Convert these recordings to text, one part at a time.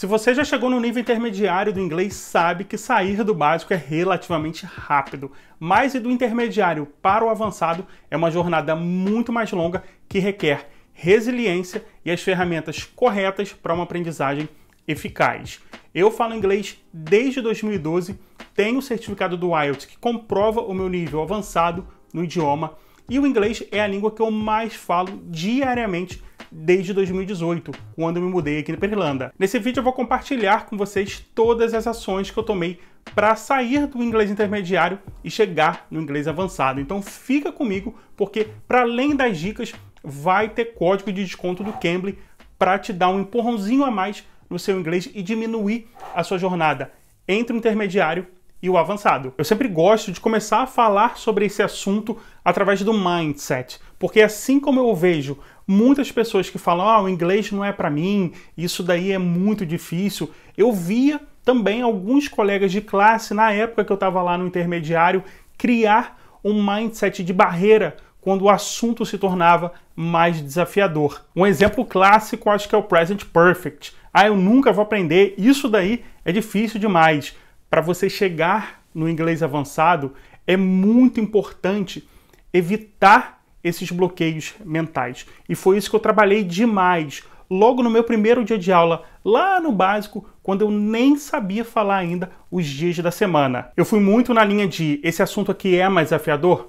Se você já chegou no nível intermediário do inglês, sabe que sair do básico é relativamente rápido, mas e do intermediário para o avançado é uma jornada muito mais longa que requer resiliência e as ferramentas corretas para uma aprendizagem eficaz. Eu falo inglês desde 2012, tenho o certificado do IELTS que comprova o meu nível avançado no idioma e o inglês é a língua que eu mais falo diariamente desde 2018, quando eu me mudei aqui para Irlanda. Nesse vídeo eu vou compartilhar com vocês todas as ações que eu tomei para sair do inglês intermediário e chegar no inglês avançado. Então fica comigo porque para além das dicas vai ter código de desconto do Cambly para te dar um empurrãozinho a mais no seu inglês e diminuir a sua jornada entre o intermediário e o avançado. Eu sempre gosto de começar a falar sobre esse assunto através do mindset, porque assim como eu vejo muitas pessoas que falam: "Ah, o inglês não é para mim, isso daí é muito difícil". Eu via também alguns colegas de classe na época que eu estava lá no intermediário criar um mindset de barreira quando o assunto se tornava mais desafiador. Um exemplo clássico acho que é o present perfect. Ah, eu nunca vou aprender, isso daí é difícil demais. Para você chegar no inglês avançado, é muito importante evitar esses bloqueios mentais. E foi isso que eu trabalhei demais logo no meu primeiro dia de aula, lá no básico, quando eu nem sabia falar ainda os dias da semana. Eu fui muito na linha de esse assunto aqui é mais desafiador?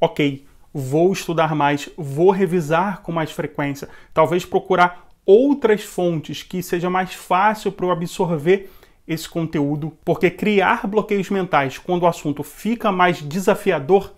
Ok, vou estudar mais, vou revisar com mais frequência, talvez procurar outras fontes que seja mais fácil para eu absorver esse conteúdo, porque criar bloqueios mentais quando o assunto fica mais desafiador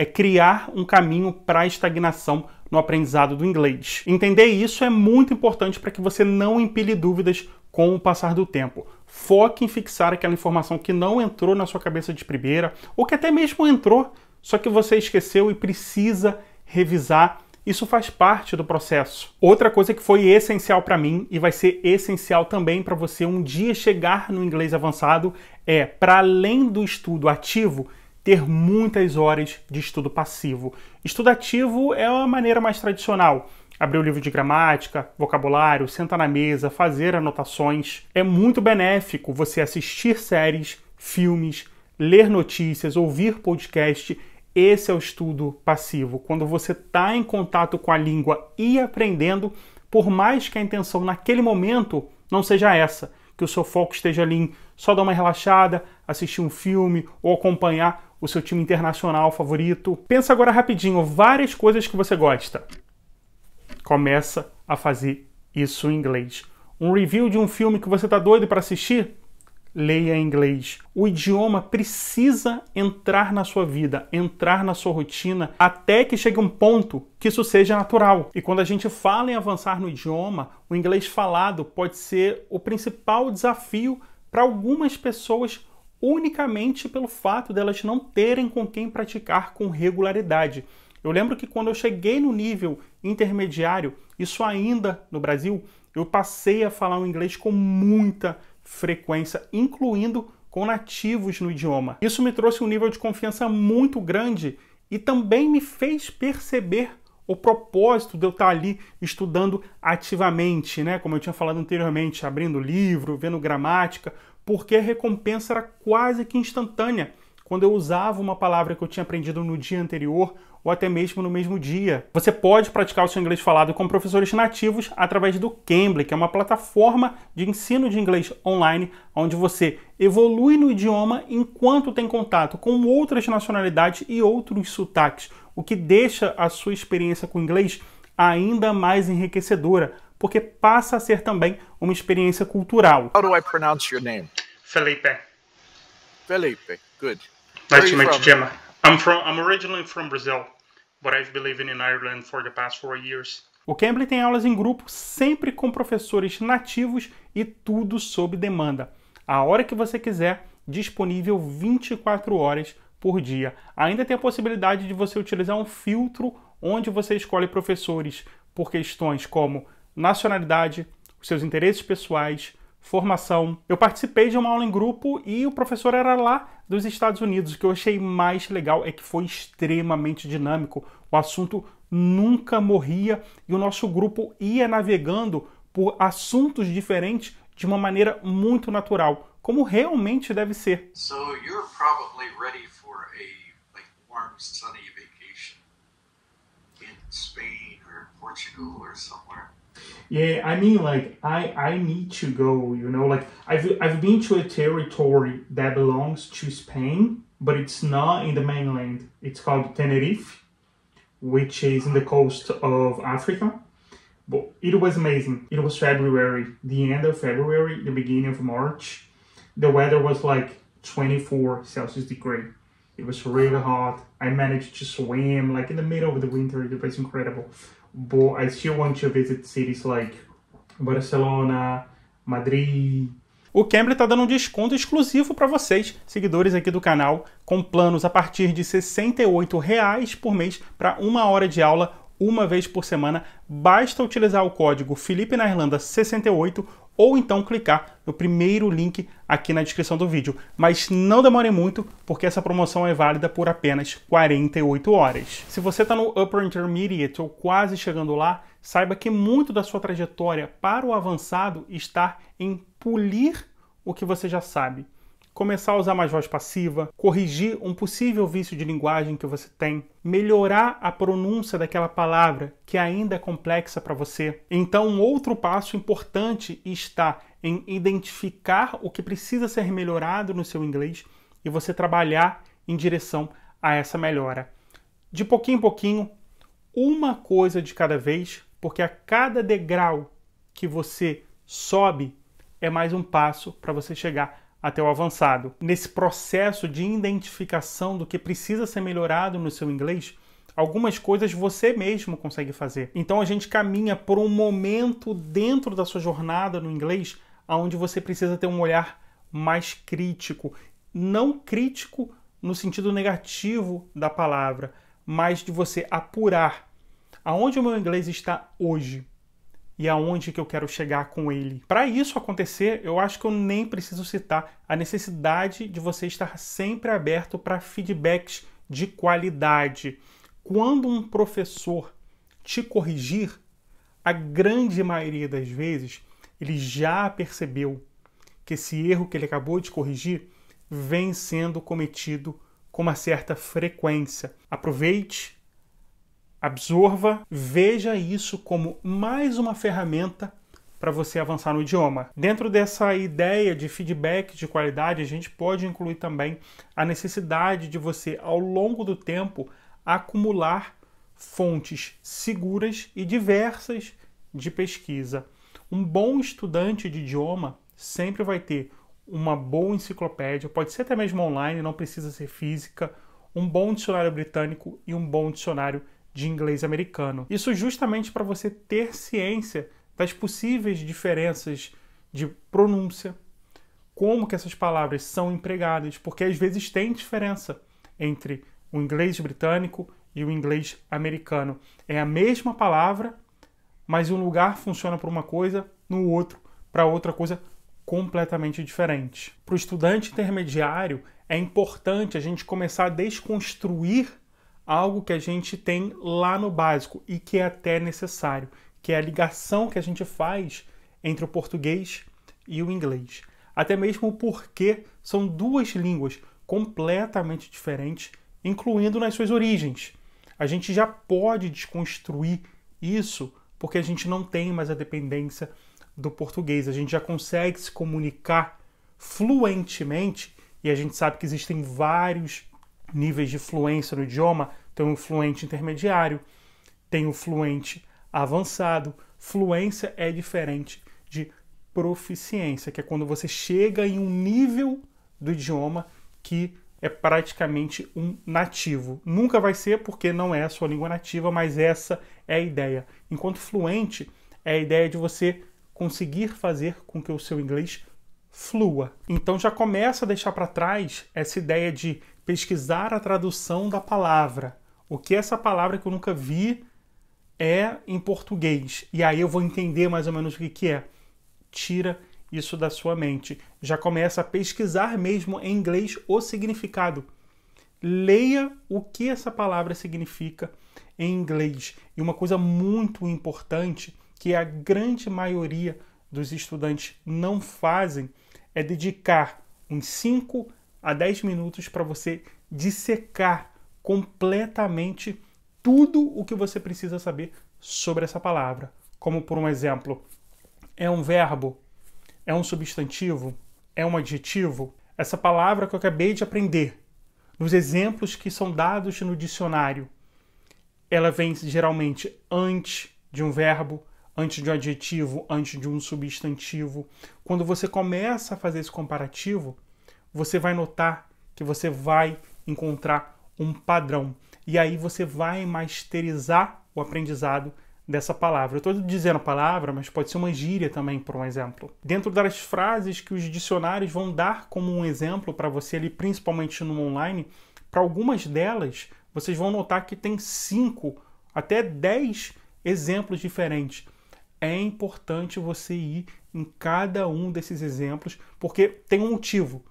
é criar um caminho para a estagnação no aprendizado do inglês. Entender isso é muito importante para que você não empilhe dúvidas com o passar do tempo. Foque em fixar aquela informação que não entrou na sua cabeça de primeira, ou que até mesmo entrou, só que você esqueceu e precisa revisar. Isso faz parte do processo. Outra coisa que foi essencial para mim e vai ser essencial também para você um dia chegar no inglês avançado é, para além do estudo ativo, ter muitas horas de estudo passivo. Estudo ativo é uma maneira mais tradicional. Abrir o livro de gramática, vocabulário, sentar na mesa, fazer anotações. É muito benéfico você assistir séries, filmes, ler notícias, ouvir podcast. Esse é o estudo passivo. Quando você está em contato com a língua e aprendendo, por mais que a intenção naquele momento não seja essa, que o seu foco esteja ali em só dar uma relaxada, assistir um filme ou acompanhar o seu time internacional favorito. Pensa agora rapidinho várias coisas que você gosta. Começa a fazer isso em inglês. Um review de um filme que você está doido para assistir? Leia em inglês. O idioma precisa entrar na sua vida, entrar na sua rotina, até que chegue um ponto que isso seja natural. E quando a gente fala em avançar no idioma, o inglês falado pode ser o principal desafio para algumas pessoas unicamente pelo fato delas de não terem com quem praticar com regularidade. Eu lembro que quando eu cheguei no nível intermediário, isso ainda no Brasil, eu passei a falar o inglês com muita frequência, incluindo com nativos no idioma. Isso me trouxe um nível de confiança muito grande e também me fez perceber o propósito de eu estar ali estudando ativamente, né? Como eu tinha falado anteriormente, abrindo livro, vendo gramática, porque a recompensa era quase que instantânea quando eu usava uma palavra que eu tinha aprendido no dia anterior ou até mesmo no mesmo dia. Você pode praticar o seu inglês falado com professores nativos através do Cambly, que é uma plataforma de ensino de inglês online, onde você evolui no idioma enquanto tem contato com outras nacionalidades e outros sotaques, o que deixa a sua experiência com o inglês ainda mais enriquecedora, porque passa a ser também uma experiência cultural. How do I pronounce your name? Felipe. Felipe, good. Nice to meet you, Gemma. I'm from. I'm originally from Brazil, but I've been living in Ireland for the past four years. O Cambly tem aulas em grupo sempre com professores nativos e tudo sob demanda. A hora que você quiser, disponível 24 horas por dia. Ainda tem a possibilidade de você utilizar um filtro onde você escolhe professores por questões como nacionalidade, seus interesses pessoais, formação. Eu participei de uma aula em grupo e o professor era lá dos Estados Unidos. O que eu achei mais legal é que foi extremamente dinâmico. O assunto nunca morria e o nosso grupo ia navegando por assuntos diferentes de uma maneira muito natural, como realmente deve ser. So you're probably ready for a like, warm sunny vacation in Spain or Portugal or somewhere. Yeah, I mean, like I I need to go. You know, like I've I've been to a territory that belongs to Spain, but it's not in the mainland. It's called Tenerife, which is in the coast of Africa. But it was amazing. It was February, the end of February, the beginning of March. The weather was like 24 Celsius degree. It was really hot. I managed to swim like in the middle of the winter. It was incredible. but I still want to visit cities like Barcelona, Madrid. O Cambly está dando um desconto exclusivo para vocês, seguidores aqui do canal, com planos a partir de R$ 68,00 por mês para uma hora de aula uma vez por semana. Basta utilizar o código Felipe na Irlanda 68 ou então clicar no primeiro link aqui na descrição do vídeo. Mas não demore muito, porque essa promoção é válida por apenas 48 horas. Se você está no Upper Intermediate ou quase chegando lá, saiba que muito da sua trajetória para o avançado está em polir o que você já sabe começar a usar mais voz passiva, corrigir um possível vício de linguagem que você tem, melhorar a pronúncia daquela palavra que ainda é complexa para você. Então, um outro passo importante está em identificar o que precisa ser melhorado no seu inglês e você trabalhar em direção a essa melhora. De pouquinho em pouquinho, uma coisa de cada vez, porque a cada degrau que você sobe é mais um passo para você chegar até o avançado. Nesse processo de identificação do que precisa ser melhorado no seu inglês, algumas coisas você mesmo consegue fazer. Então a gente caminha por um momento dentro da sua jornada no inglês onde você precisa ter um olhar mais crítico, não crítico no sentido negativo da palavra, mas de você apurar aonde o meu inglês está hoje e aonde que eu quero chegar com ele. Para isso acontecer, eu acho que eu nem preciso citar a necessidade de você estar sempre aberto para feedbacks de qualidade. Quando um professor te corrigir, a grande maioria das vezes ele já percebeu que esse erro que ele acabou de corrigir vem sendo cometido com uma certa frequência. Aproveite Absorva, veja isso como mais uma ferramenta para você avançar no idioma. Dentro dessa ideia de feedback de qualidade, a gente pode incluir também a necessidade de você, ao longo do tempo, acumular fontes seguras e diversas de pesquisa. Um bom estudante de idioma sempre vai ter uma boa enciclopédia, pode ser até mesmo online, não precisa ser física, um bom dicionário britânico e um bom dicionário de inglês americano. Isso justamente para você ter ciência das possíveis diferenças de pronúncia, como que essas palavras são empregadas, porque às vezes tem diferença entre o inglês britânico e o inglês americano. É a mesma palavra, mas um lugar funciona para uma coisa, no outro para outra coisa completamente diferente. Para o estudante intermediário, é importante a gente começar a desconstruir algo que a gente tem lá no básico e que é até necessário, que é a ligação que a gente faz entre o português e o inglês. Até mesmo porque são duas línguas completamente diferentes, incluindo nas suas origens. A gente já pode desconstruir isso porque a gente não tem mais a dependência do português. A gente já consegue se comunicar fluentemente e a gente sabe que existem vários níveis de fluência no idioma tem o fluente intermediário, tem o fluente avançado. Fluência é diferente de proficiência, que é quando você chega em um nível do idioma que é praticamente um nativo. Nunca vai ser porque não é a sua língua nativa, mas essa é a ideia. Enquanto fluente é a ideia de você conseguir fazer com que o seu inglês flua. Então já começa a deixar para trás essa ideia de pesquisar a tradução da palavra o que essa palavra que eu nunca vi é em português. E aí eu vou entender mais ou menos o que, que é. Tira isso da sua mente. Já começa a pesquisar mesmo em inglês o significado. Leia o que essa palavra significa em inglês. E uma coisa muito importante que a grande maioria dos estudantes não fazem é dedicar uns 5 a 10 minutos para você dissecar completamente tudo o que você precisa saber sobre essa palavra. Como, por um exemplo, é um verbo? É um substantivo? É um adjetivo? Essa palavra que eu acabei de aprender, nos exemplos que são dados no dicionário, ela vem geralmente antes de um verbo, antes de um adjetivo, antes de um substantivo. Quando você começa a fazer esse comparativo, você vai notar que você vai encontrar um padrão. E aí você vai masterizar o aprendizado dessa palavra. Eu estou dizendo palavra, mas pode ser uma gíria também, por um exemplo. Dentro das frases que os dicionários vão dar como um exemplo para você ali, principalmente no online, para algumas delas vocês vão notar que tem cinco até dez exemplos diferentes. É importante você ir em cada um desses exemplos, porque tem um motivo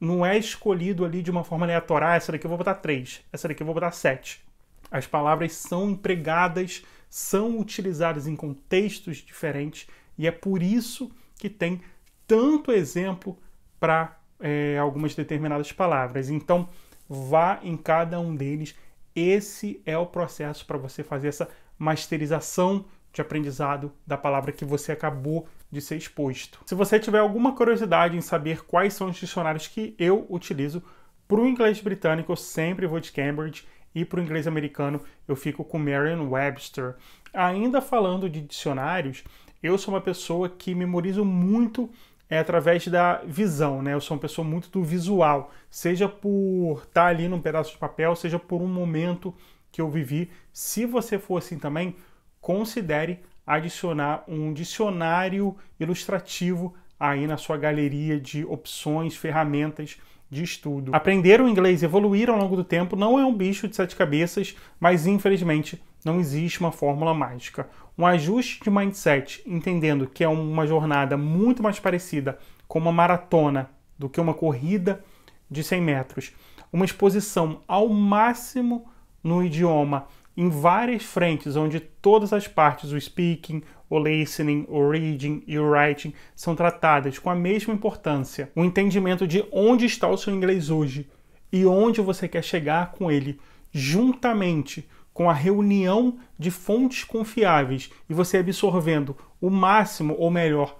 não é escolhido ali de uma forma aleatória. Ah, essa daqui eu vou botar 3, essa daqui eu vou botar 7. As palavras são empregadas, são utilizadas em contextos diferentes e é por isso que tem tanto exemplo para é, algumas determinadas palavras. Então, vá em cada um deles. Esse é o processo para você fazer essa masterização de aprendizado da palavra que você acabou de ser exposto. Se você tiver alguma curiosidade em saber quais são os dicionários que eu utilizo para o inglês britânico, eu sempre vou de Cambridge e para o inglês americano eu fico com Merriam-Webster. Ainda falando de dicionários, eu sou uma pessoa que memorizo muito é, através da visão, né? Eu sou uma pessoa muito do visual, seja por estar tá ali num pedaço de papel, seja por um momento que eu vivi. Se você for assim também, considere adicionar um dicionário ilustrativo aí na sua galeria de opções, ferramentas de estudo. Aprender o inglês, evoluir ao longo do tempo, não é um bicho de sete cabeças, mas infelizmente não existe uma fórmula mágica. Um ajuste de mindset, entendendo que é uma jornada muito mais parecida com uma maratona do que uma corrida de 100 metros, uma exposição ao máximo no idioma em várias frentes, onde todas as partes, o speaking, o listening, o reading e o writing, são tratadas com a mesma importância. O entendimento de onde está o seu inglês hoje e onde você quer chegar com ele, juntamente com a reunião de fontes confiáveis e você absorvendo o máximo, ou melhor,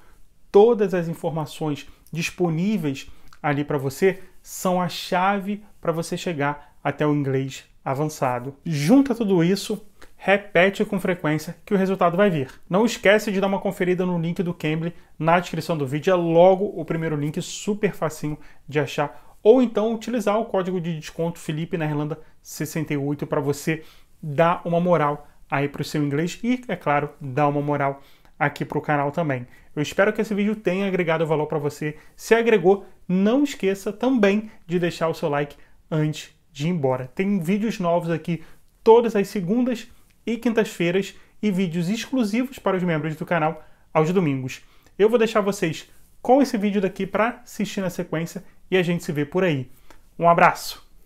todas as informações disponíveis ali para você, são a chave para você chegar até o inglês avançado. Junta tudo isso, repete com frequência que o resultado vai vir. Não esquece de dar uma conferida no link do Cambly na descrição do vídeo, é logo o primeiro link super facinho de achar, ou então utilizar o código de desconto Felipe na Irlanda 68 para você dar uma moral aí para o seu inglês e, é claro, dar uma moral aqui para o canal também. Eu espero que esse vídeo tenha agregado valor para você. Se agregou, não esqueça também de deixar o seu like antes de ir embora. Tem vídeos novos aqui todas as segundas e quintas-feiras e vídeos exclusivos para os membros do canal aos domingos. Eu vou deixar vocês com esse vídeo daqui para assistir na sequência e a gente se vê por aí. Um abraço!